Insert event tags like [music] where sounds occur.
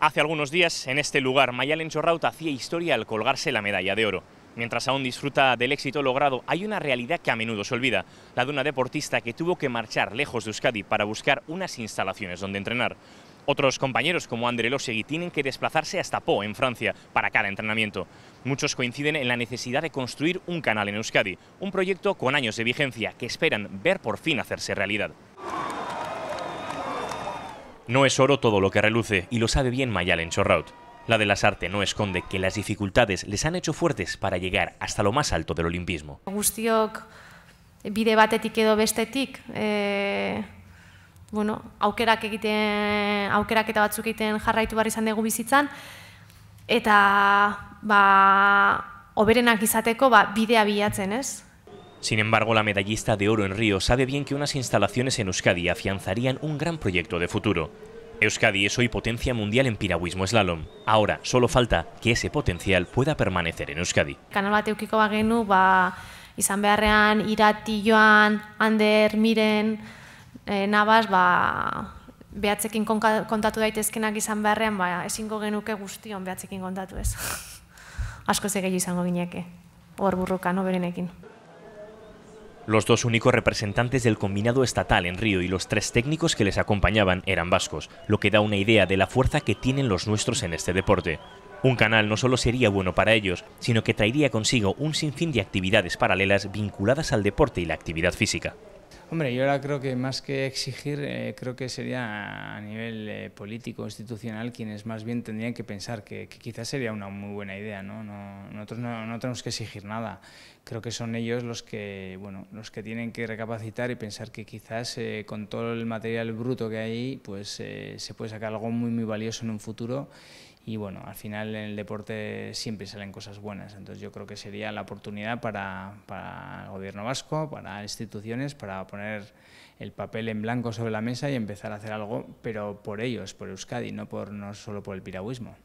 Hace algunos días, en este lugar, Mayalen Chorraut hacía historia al colgarse la medalla de oro. Mientras aún disfruta del éxito logrado, hay una realidad que a menudo se olvida, la de una deportista que tuvo que marchar lejos de Euskadi para buscar unas instalaciones donde entrenar. Otros compañeros, como André Losegui, tienen que desplazarse hasta Po, en Francia, para cada entrenamiento. Muchos coinciden en la necesidad de construir un canal en Euskadi, un proyecto con años de vigencia que esperan ver por fin hacerse realidad. No es oro todo lo que reluce, y lo sabe bien en Chorraut. La de las Arte no esconde que las dificultades les han hecho fuertes para llegar hasta lo más alto del olimpismo. Agustiok, bide batetik edo bestetik, eh, bueno, aukerak egiten, aukerak eta batzuk egiten jarraitu barri izan dugu bizitzan, eta, ba, oberenak izateko, ba, bidea bilatzen, ez? Sin embargo, la medallista de oro en Río sabe bien que unas instalaciones en Euskadi afianzarían un gran proyecto de futuro. Euskadi es hoy potencia mundial en piragüismo slalom. Ahora, solo falta que ese potencial pueda permanecer en Euskadi. Kanal bat eukiko bagenu, ba, izan beharrean, irati joan, ander, miren, eh, nabaz, ba, behatzekin kontatu daitezkenak izan beharrean, ba, ezingo genuke guztion behatzekin kontatu ez. [laughs] Asko zegei izango gineke, hor burruka, no berenekin. Los dos únicos representantes del combinado estatal en Río y los tres técnicos que les acompañaban eran vascos, lo que da una idea de la fuerza que tienen los nuestros en este deporte. Un canal no solo sería bueno para ellos, sino que traería consigo un sinfín de actividades paralelas vinculadas al deporte y la actividad física. Hombre, yo ahora creo que más que exigir, eh, creo que sería a nivel eh, político, institucional, quienes más bien tendrían que pensar que, quizás sería una muy buena idea, ¿no? nosotros no, tenemos que exigir nada. Creo que son ellos los que, bueno, los que tienen que recapacitar y pensar que quizás eh, con todo el material bruto que hay, pues se puede sacar algo muy, muy valioso en un futuro y bueno, al final en el deporte siempre salen cosas buenas, entonces yo creo que sería la oportunidad para, el gobierno vasco, para instituciones, para poner el papel en blanco sobre la mesa y empezar a hacer algo, pero por ellos, por Euskadi, no, por, no solo por el piragüismo.